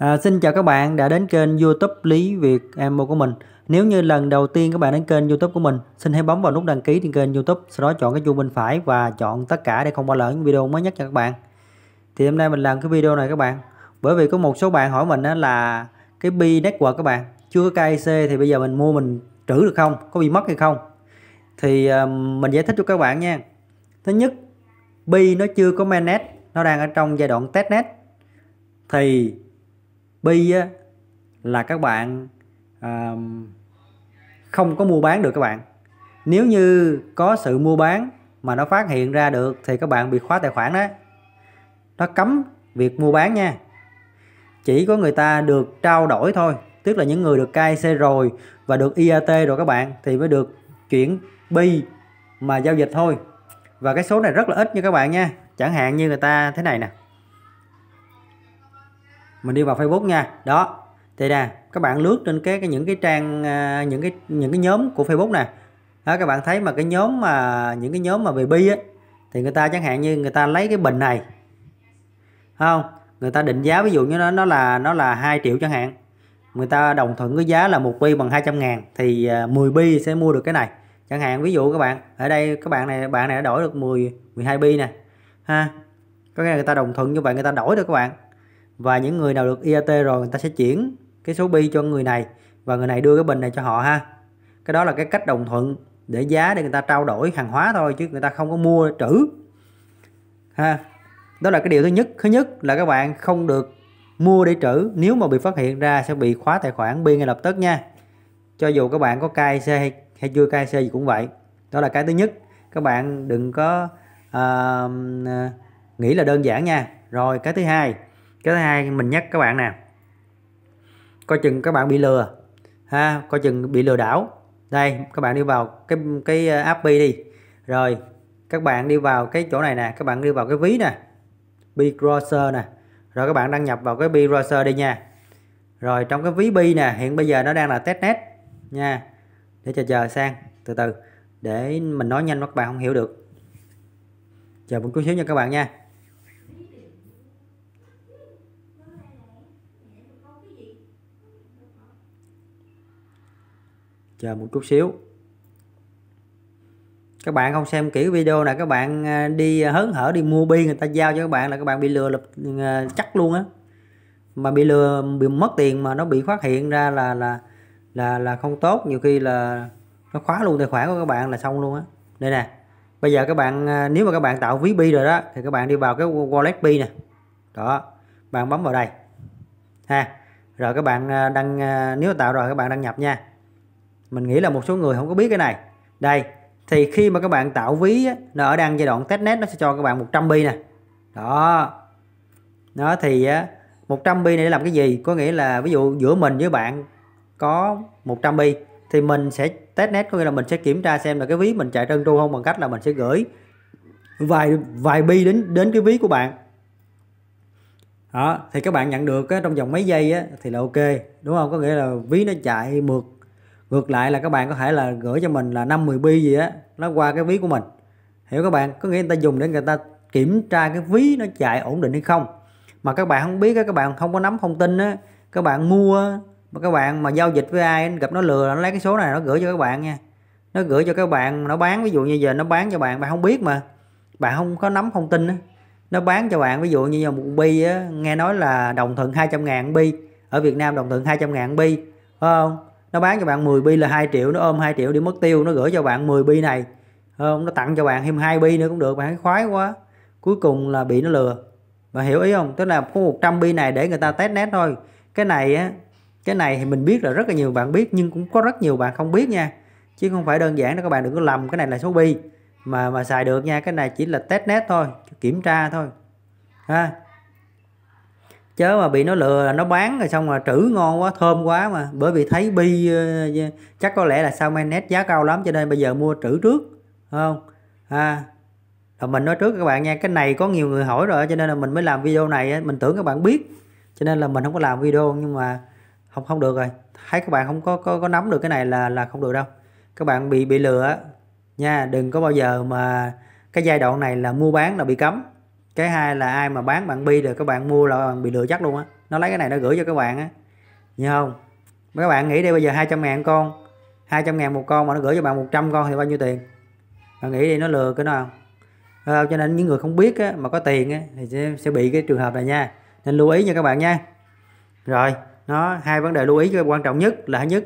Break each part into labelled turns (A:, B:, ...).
A: À, xin chào các bạn đã đến kênh youtube Lý Việt Em Mua của mình Nếu như lần đầu tiên các bạn đến kênh youtube của mình Xin hãy bấm vào nút đăng ký trên kênh youtube Sau đó chọn cái chuông bên phải và chọn tất cả để không bỏ lỡ những video mới nhất cho các bạn Thì hôm nay mình làm cái video này các bạn Bởi vì có một số bạn hỏi mình là Cái bi network các bạn Chưa có KIC thì bây giờ mình mua mình trữ được không? Có bị mất hay không? Thì ờ, mình giải thích cho các bạn nha Thứ nhất Bi nó chưa có mainnet Nó đang ở trong giai đoạn testnet Thì bi á, là các bạn à, không có mua bán được các bạn nếu như có sự mua bán mà nó phát hiện ra được thì các bạn bị khóa tài khoản đó nó cấm việc mua bán nha chỉ có người ta được trao đổi thôi tức là những người được KIC rồi và được IAT rồi các bạn thì mới được chuyển bi mà giao dịch thôi và cái số này rất là ít nha các bạn nha chẳng hạn như người ta thế này nè mình đi vào Facebook nha đó thì nè các bạn lướt trên cái, cái những cái trang à, những cái những cái nhóm của Facebook nè đó, các bạn thấy mà cái nhóm mà những cái nhóm mà về bi á thì người ta chẳng hạn như người ta lấy cái bình này không người ta định giá ví dụ như nó nó là nó là 2 triệu chẳng hạn người ta đồng thuận cái giá là một bi bằng 200 ngàn thì 10 à, bi sẽ mua được cái này chẳng hạn ví dụ các bạn ở đây các bạn này bạn này đã đổi được 10 12 bi nè ha có nghĩa là người ta đồng thuận như vậy người ta đổi được các bạn và những người nào được IAT rồi người ta sẽ chuyển cái số bi cho người này và người này đưa cái bình này cho họ ha cái đó là cái cách đồng thuận để giá để người ta trao đổi hàng hóa thôi chứ người ta không có mua trữ ha đó là cái điều thứ nhất thứ nhất là các bạn không được mua để trữ nếu mà bị phát hiện ra sẽ bị khóa tài khoản bi ngay lập tức nha cho dù các bạn có KIC hay, hay chưa KIC gì cũng vậy đó là cái thứ nhất các bạn đừng có uh, nghĩ là đơn giản nha rồi cái thứ hai cái thứ hai mình nhắc các bạn nè coi chừng các bạn bị lừa ha coi chừng bị lừa đảo đây các bạn đi vào cái cái ờ, app đi rồi các bạn đi vào cái chỗ này nè các bạn đi vào cái ví nè bi browser nè rồi các bạn đăng nhập vào cái bi browser đi nha rồi trong cái ví bi nè hiện bây giờ nó đang là testnet nha để chờ chờ sang từ từ để mình nói nhanh các bạn không hiểu được chờ một chút xíu nha các bạn nha chờ một chút xíu các bạn không xem kỹ video này các bạn à, đi à, hớn hở đi mua bi người ta giao cho các bạn là các bạn bị lừa lập à, chắc luôn á mà bị lừa bị mất tiền mà nó bị phát hiện ra là là là là không tốt nhiều khi là nó khóa luôn tài khoản của các bạn là xong luôn á đây nè bây giờ các bạn nếu mà các bạn tạo ví bi rồi đó thì các bạn đi vào cái wallet bi nè đó bạn bấm vào đây ha rồi các bạn đăng nếu tạo rồi các bạn đăng nhập nha mình nghĩ là một số người không có biết cái này đây thì khi mà các bạn tạo ví á, nó ở đang giai đoạn test net nó sẽ cho các bạn 100 bi nè đó nó thì á, 100 bi này để làm cái gì có nghĩa là ví dụ giữa mình với bạn có 100 bi thì mình sẽ test net có nghĩa là mình sẽ kiểm tra xem là cái ví mình chạy trơn tru không bằng cách là mình sẽ gửi vài vài bi đến đến cái ví của bạn đó thì các bạn nhận được á, trong vòng mấy giây á, thì là ok đúng không có nghĩa là ví nó chạy mượt ngược lại là các bạn có thể là gửi cho mình là 5 10 bi gì á nó qua cái ví của mình hiểu các bạn có nghĩa người ta dùng để người ta kiểm tra cái ví nó chạy ổn định hay không mà các bạn không biết các bạn không có nắm thông tin á các bạn mua mà các bạn mà giao dịch với ai gặp nó lừa nó lấy cái số này nó gửi cho các bạn nha nó gửi cho các bạn nó bán ví dụ như giờ nó bán cho bạn bạn không biết mà bạn không có nắm thông tin á nó bán cho bạn ví dụ như giờ một bi á nghe nói là đồng thuận 200 ngàn bi ở Việt Nam đồng thuận 200 ngàn bi phải không nó bán cho bạn 10 bi là 2 triệu nó ôm 2 triệu đi mất tiêu nó gửi cho bạn 10 bi này không nó tặng cho bạn thêm hai bi nữa cũng được bạn khoái quá cuối cùng là bị nó lừa bạn hiểu ý không tức là có 100 bi này để người ta test net thôi cái này á cái này thì mình biết là rất là nhiều bạn biết nhưng cũng có rất nhiều bạn không biết nha chứ không phải đơn giản đó các bạn đừng có lầm cái này là số bi mà mà xài được nha cái này chỉ là test net thôi kiểm tra thôi ha chớ mà bị nó lừa là nó bán rồi xong mà trữ ngon quá thơm quá mà bởi vì thấy bi ờ, ờ, chắc có lẽ là sao mainnet giá cao lắm cho nên bây giờ mua trữ trước không à rồi mình nói trước các bạn nha cái này có nhiều người hỏi rồi cho nên là mình mới làm video này mình tưởng các bạn biết cho nên là mình không có làm video nhưng mà không không được rồi thấy các bạn không có có, có nắm được cái này là là không được đâu các bạn bị bị lừa nha đừng có bao giờ mà cái giai đoạn này là mua bán là bị cấm cái hai là ai mà bán bạn bi được các bạn mua là bạn bị lừa chắc luôn á nó lấy cái này nó gửi cho các bạn á như không mấy các bạn nghĩ đi bây giờ 200 ngàn con 200 ngàn một con mà nó gửi cho bạn 100 con thì bao nhiêu tiền bạn nghĩ đi nó lừa cái nào? không ờ, cho nên những người không biết á, mà có tiền á, thì sẽ, sẽ bị cái trường hợp này nha nên lưu ý nha các bạn nha rồi nó hai vấn đề lưu ý quan trọng nhất là nhất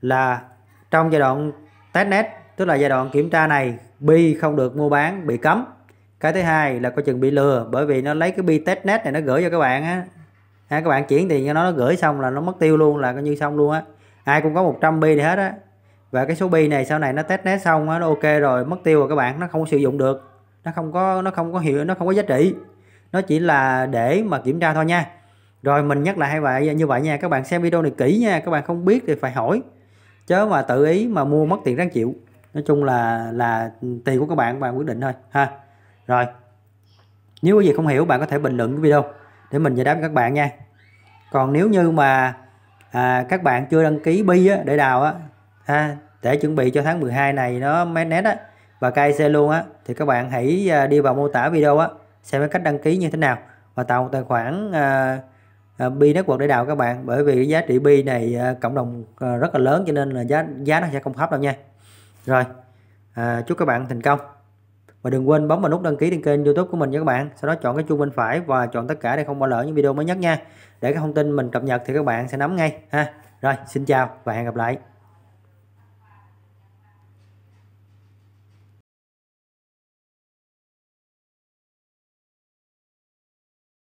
A: là trong giai đoạn test net tức là giai đoạn kiểm tra này bi không được mua bán bị cấm cái thứ hai là coi chừng bị lừa bởi vì nó lấy cái bi testnet này nó gửi cho các bạn á ha các bạn chuyển tiền cho nó nó gửi xong là nó mất tiêu luôn là coi như xong luôn á ai cũng có 100 bi thì hết á và cái số bi này sau này nó testnet xong á nó ok rồi mất tiêu rồi các bạn nó không sử dụng được nó không có nó không có hiệu nó không có giá trị nó chỉ là để mà kiểm tra thôi nha rồi mình nhắc lại hay vậy như vậy nha các bạn xem video này kỹ nha các bạn không biết thì phải hỏi chớ mà tự ý mà mua mất tiền ráng chịu nói chung là là tiền của các bạn các bạn quyết định thôi ha rồi, nếu quý vị không hiểu bạn có thể bình luận cái video để mình giải đáp các bạn nha. Còn nếu như mà à, các bạn chưa đăng ký bi á, để đào á, ha, để chuẩn bị cho tháng 12 này nó nét á và KIC luôn á thì các bạn hãy à, đi vào mô tả video á xem cái cách đăng ký như thế nào và tạo một tài khoản à, à, bi network để đào các bạn bởi vì giá trị bi này à, cộng đồng à, rất là lớn cho nên là giá giá nó sẽ không thấp đâu nha. Rồi, à, chúc các bạn thành công và đừng quên bấm vào nút đăng ký trên kênh youtube của mình nha các bạn sau đó chọn cái chuông bên phải và chọn tất cả để không bỏ lỡ những video mới nhất nha để các thông tin mình cập nhật thì các bạn sẽ nắm ngay ha rồi xin chào và hẹn gặp lại